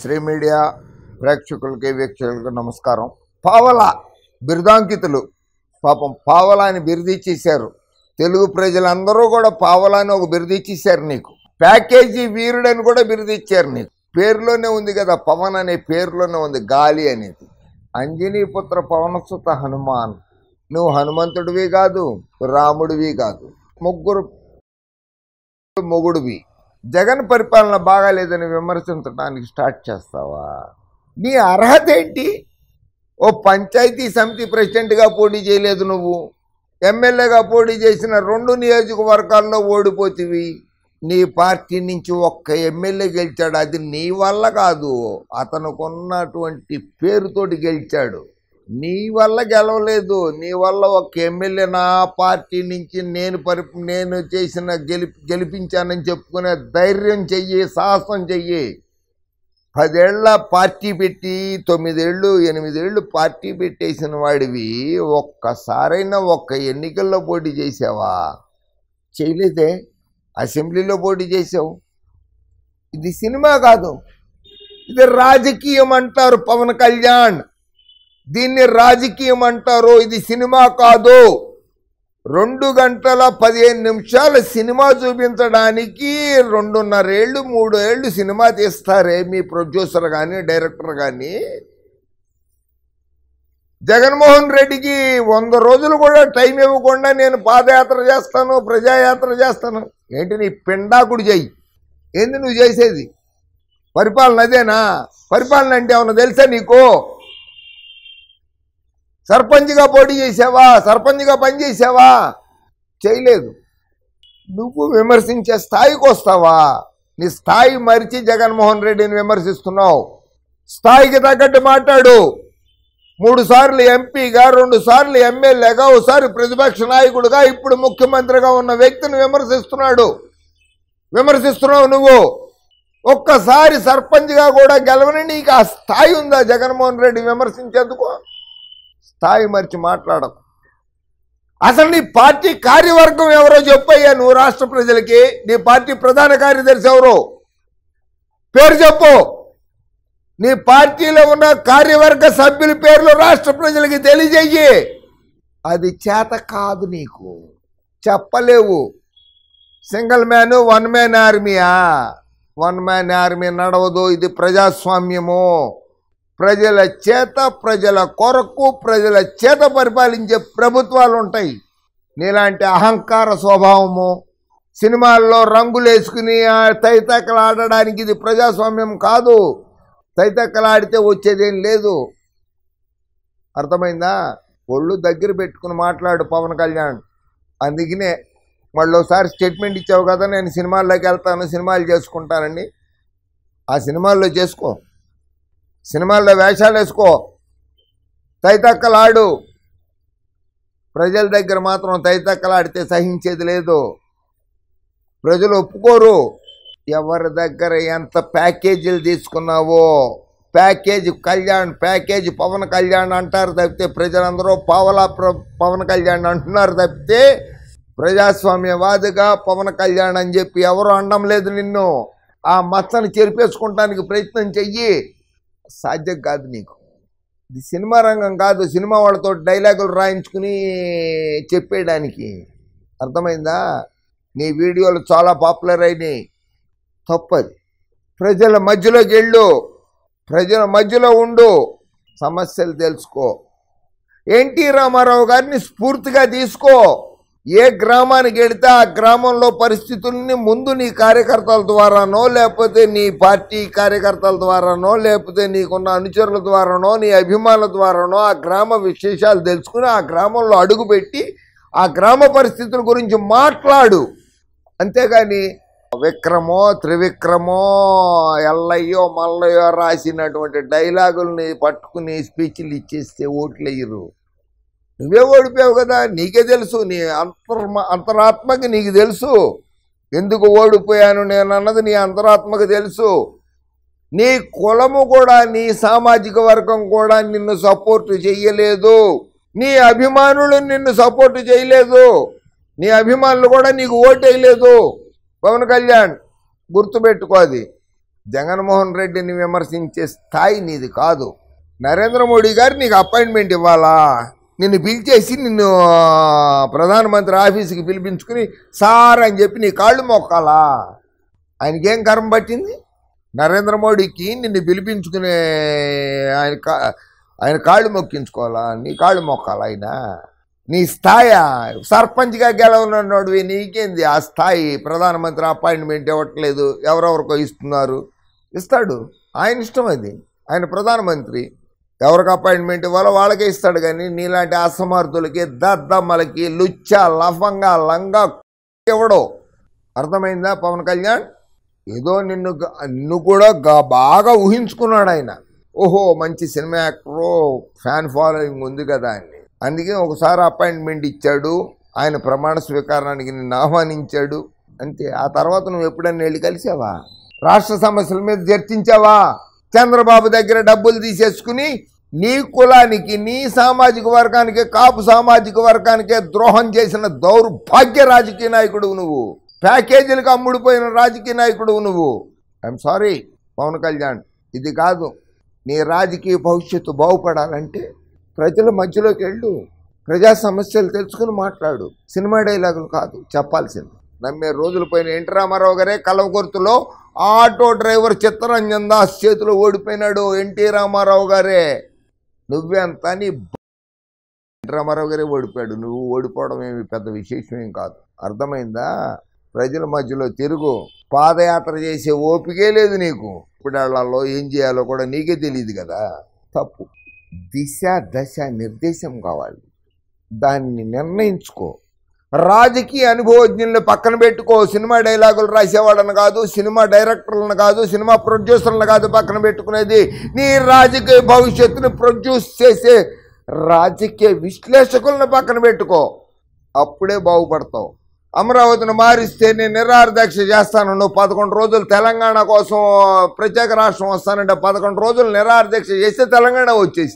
Shri media ప్రేక్షకులకి వీక్షకులకు నమస్కారం పావల బిరుదాంకితులు పాపం పావల అని బిరుదిచ్చేశారు తెలుగు ప్రజలందరూ కూడా పావల అని ఒక బిరుదిచ్చేశారు నీకు ప్యాకేజీ వీరుడని కూడా బిరుదిచ్చారు నీకు పేరులోనే ఉంది కదా పవన్ అనే పేరులోనే ఉంది గాలి అనేది అంజనీపుత్ర పవనసుత హనుమాన్ నువ్వు హనుమంతుడివి కాదు రాముడివి కాదు ముగ్గురు మొగుడివి జగన్ పరిపాలన బాగాలేదని విమర్శించడానికి స్టార్ట్ చేస్తావా నీ అర్హత ఏంటి ఓ పంచాయతీ సమితి ప్రెసిడెంట్గా పోటీ చేయలేదు నువ్వు ఎమ్మెల్యేగా పోటీ చేసిన రెండు నియోజకవర్గాల్లో ఓడిపోతివి నీ పార్టీ నుంచి ఒక్క ఎమ్మెల్యే గెలిచాడు అది నీ వల్ల కాదు అతనుకున్నటువంటి పేరుతోటి గెలిచాడు నీ వల్ల గెలవలేదు నీ వల్ల ఒక ఎమ్మెల్యే నా పార్టీ నుంచి నేను పరి నేను చేసిన గెలి గెలిపించానని చెప్పుకునే ధైర్యం చెయ్యి సాహసం చెయ్యి పదేళ్ల పార్టీ పెట్టి తొమ్మిదేళ్ళు ఎనిమిదేళ్ళు పార్టీ పెట్టేసిన వాడివి ఒక్కసారైనా ఒక్క ఎన్నికల్లో పోటీ చేసావా చేయలేదే అసెంబ్లీలో పోటీ చేసావు ఇది సినిమా కాదు ఇది రాజకీయం అంటారు పవన్ కళ్యాణ్ దీన్ని రాజకీయం అంటారు ఇది సినిమా కాదు రెండు గంటల పదిహేను నిమిషాల సినిమా చూపించడానికి రెండున్నరేళ్ళు మూడు ఏళ్ళు సినిమా తీస్తారే మీ ప్రొడ్యూసర్ కానీ డైరెక్టర్ కానీ జగన్మోహన్ రెడ్డికి వంద రోజులు కూడా టైం ఇవ్వకుండా నేను పాదయాత్ర చేస్తాను ప్రజాయాత్ర చేస్తాను ఏంటి నీ పిండాకుడు చేయి ఏంది నువ్వు చేసేది పరిపాలన అదేనా పరిపాలన అంటే ఏమన్నా తెలుసా నీకు సర్పంచ్గా పోటీ చేసావా సర్పంచ్గా పనిచేసావా చేయలేదు నువ్వు విమర్శించే స్థాయికి వస్తావా నీ స్థాయి మరిచి జగన్మోహన్ రెడ్డిని విమర్శిస్తున్నావు స్థాయికి తగ్గట్టు మాట్లాడు మూడు సార్లు ఎంపీగా రెండు సార్లు ఎమ్మెల్యేగా ఒకసారి ప్రతిపక్ష నాయకుడుగా ఇప్పుడు ముఖ్యమంత్రిగా ఉన్న వ్యక్తిని విమర్శిస్తున్నాడు విమర్శిస్తున్నావు నువ్వు ఒక్కసారి సర్పంచ్గా కూడా గెలవని నీకు ఆ స్థాయి ఉందా జగన్మోహన్ రెడ్డి విమర్శించేందుకు తాయి మరిచి మాట్లాడకు అసలు నీ పార్టీ కార్యవర్గం ఎవరో చెప్పయ్యా నువ్వు రాష్ట్ర ప్రజలకి నీ పార్టీ ప్రధాన కార్యదర్శి ఎవరు పేరు చెప్పు నీ పార్టీలో ఉన్న కార్యవర్గ సభ్యుల పేర్లు రాష్ట్ర ప్రజలకి తెలియజేయి అది చేత కాదు నీకు చెప్పలేవు సింగిల్ మ్యాన్ వన్ మ్యాన్ ఆర్మీయా వన్ మ్యాన్ ఆర్మీ నడవదు ఇది ప్రజాస్వామ్యము ప్రజల చేత ప్రజల కొరకు ప్రజల చేత పరిపాలించే ప్రభుత్వాలు ఉంటాయి నీలాంటి అహంకార స్వభావము సినిమాల్లో రంగులు వేసుకుని తైతకలు ఆడడానికి ఇది ప్రజాస్వామ్యం కాదు తైతకలు ఆడితే వచ్చేదేం లేదు అర్థమైందా ఒళ్ళు దగ్గర పెట్టుకుని మాట్లాడు పవన్ కళ్యాణ్ అందుకనే మళ్ళీ ఒకసారి స్టేట్మెంట్ ఇచ్చావు కదా నేను సినిమాల్లోకి వెళ్తాను సినిమాలు చేసుకుంటానండి ఆ సినిమాల్లో చేసుకో సినిమాల్లో వేషాలు వేసుకో తైతక్కలాడు ప్రజల దగ్గర మాత్రం తైతక్కలాడితే సహించేది లేదు ప్రజలు ఒప్పుకోరు ఎవరి దగ్గర ఎంత ప్యాకేజీలు తీసుకున్నావో ప్యాకేజ్ కళ్యాణ్ ప్యాకేజ్ పవన్ కళ్యాణ్ అంటారు తప్పితే ప్రజలందరూ పావలా పవన్ కళ్యాణ్ అంటున్నారు తప్పితే ప్రజాస్వామ్యవాదిగా పవన్ కళ్యాణ్ అని చెప్పి ఎవరు అనడం లేదు నిన్ను ఆ మచ్చను చెరిపేసుకుంటానికి ప్రయత్నం చెయ్యి సాధ్యం కాదు నీకు ఇది సినిమా రంగం కాదు సినిమా వాళ్ళతో డైలాగులు రాయించుకుని చెప్పేయడానికి అర్థమైందా నీ వీడియోలు చాలా పాపులర్ అయినాయి తప్పది ప్రజల మధ్యలోకి వెళ్ళు ప్రజల మధ్యలో ఉండు సమస్యలు తెలుసుకో ఎన్టీ రామారావు గారిని స్ఫూర్తిగా తీసుకో ఏ గ్రామానికి వెడితే ఆ గ్రామంలో పరిస్థితుల్ని ముందు నీ కార్యకర్తల ద్వారానో లేకపోతే నీ పార్టీ కార్యకర్తల ద్వారానో లేకపోతే నీకున్న అనుచరుల ద్వారానో నీ అభిమానుల ద్వారానో ఆ గ్రామ విశేషాలు తెలుసుకుని ఆ గ్రామంలో అడుగుపెట్టి ఆ గ్రామ పరిస్థితుల గురించి మాట్లాడు అంతేగాని విక్రమో త్రివిక్రమో ఎల్లయ్యో మల్లయ్యో రాసినటువంటి డైలాగుల్ని పట్టుకుని స్పీచ్లు ఇచ్చేస్తే ఓట్లు నువ్వే ఓడిపోయావు కదా నీకే తెలుసు నీ అంతర్మ అంతరాత్మకి నీకు తెలుసు ఎందుకు ఓడిపోయాను నేను అన్నది నీ అంతరాత్మకు తెలుసు నీ కులము కూడా నీ సామాజిక వర్గం కూడా నిన్ను సపోర్ట్ చేయలేదు నీ అభిమానులు నిన్ను సపోర్ట్ చేయలేదు నీ అభిమానులు కూడా నీకు ఓటేయలేదు పవన్ కళ్యాణ్ గుర్తుపెట్టుకో అది జగన్మోహన్ రెడ్డిని విమర్శించే స్థాయి నీది కాదు నరేంద్ర మోడీ గారు నీకు అపాయింట్మెంట్ ఇవ్వాలా నిన్ను పిలిచేసి నిన్ను ప్రధానమంత్రి ఆఫీస్కి పిలిపించుకుని సార్ అని చెప్పి నీ కాళ్ళు మొక్కాలా ఆయనకేం కర్మ పట్టింది నరేంద్ర మోడీకి నిన్ను పిలిపించుకునే ఆయన ఆయన కాళ్ళు మొక్కించుకోవాలా నీ కాళ్ళు మొక్కాలా ఆయన నీ స్థాయి సర్పంచ్గా గెలవనున్నోడివి నీకేంది ఆ స్థాయి ప్రధానమంత్రి అపాయింట్మెంట్ ఇవ్వట్లేదు ఎవరెవరికో ఇస్తున్నారు ఇస్తాడు ఆయన ఇష్టం అది ఆయన ప్రధానమంత్రి ఎవరికి అపాయింట్మెంట్ ఇవ్వాలో వాళ్ళకే ఇస్తాడు కానీ నీలాంటి అసమర్థులకి దద్దమ్మలకి లుచ్చ లఫంగా లంగా ఎవడో అర్థమైందా పవన్ కళ్యాణ్ ఏదో నిన్ను నిన్ను కూడా బాగా ఊహించుకున్నాడు ఆయన ఓహో మంచి సినిమా యాక్టరు ఫ్యాన్ ఫాలోయింగ్ ఉంది కదా అని అందుకే ఒకసారి అపాయింట్మెంట్ ఇచ్చాడు ఆయన ప్రమాణ స్వీకారానికి నిన్ను ఆహ్వానించాడు అంతే ఆ తర్వాత నువ్వు ఎప్పుడన్నా వెళ్ళి కలిసావా రాష్ట్ర సమస్యల మీద చర్చించావా చంద్రబాబు దగ్గర డబ్బులు తీసేసుకుని నీ కులానికి నీ సామాజిక వర్గానికి కాపు సామాజిక వర్గానికే ద్రోహం చేసిన దౌర్భాగ్య రాజకీయ నాయకుడు నువ్వు ప్యాకేజీలకు అమ్ముడిపోయిన రాజకీయ నాయకుడు నువ్వు ఐఎమ్ సారీ పవన్ కళ్యాణ్ ఇది కాదు నీ రాజకీయ భవిష్యత్తు బాగుపడాలంటే ప్రజల మధ్యలోకి వెళ్ళు ప్రజా సమస్యలు తెలుసుకుని మాట్లాడు సినిమా డైలాగులు కాదు చెప్పాల్సింది నమ్మే రోజులు పోయిన ఎన్టీ రామారావు గారే కలవకుర్తులో ఆటో డ్రైవర్ చిత్తరంజన్ దాస్ చేతిలో ఓడిపోయినాడు ఎన్టీ రామారావు గారే నువ్వెంత నీ రామారావు గారే ఓడిపోయాడు నువ్వు ఓడిపోవడం ఏమి పెద్ద విశేషమేం కాదు అర్థమైందా ప్రజల మధ్యలో తిరుగు పాదయాత్ర చేసే ఓపికే లేదు నీకు ఇప్పుడాళ్ళలో ఏం చేయాలో కూడా నీకే తెలియదు కదా తప్పు దిశ దశ నిర్దేశం కావాలి దాన్ని నిర్ణయించుకో రాజకీయ అనుభవజ్ఞుల్ని పక్కన పెట్టుకో సినిమా డైలాగులు రాసేవాళ్ళని కాదు సినిమా డైరెక్టర్లను కాదు సినిమా ప్రొడ్యూసర్లను కాదు పక్కన పెట్టుకునేది నీ రాజకీయ భవిష్యత్తును ప్రొడ్యూస్ చేసే రాజకీయ విశ్లేషకులను పక్కన పెట్టుకో అప్పుడే బాగుపడతావు అమరావతిని మారిస్తే నేను నిరారదీక్ష చేస్తాను నువ్వు పదకొండు రోజులు తెలంగాణ కోసం ప్రత్యేక రాష్ట్రం వస్తానంటే పదకొండు రోజులు నిరారదీక్ష చేస్తే తెలంగాణ వచ్చేసి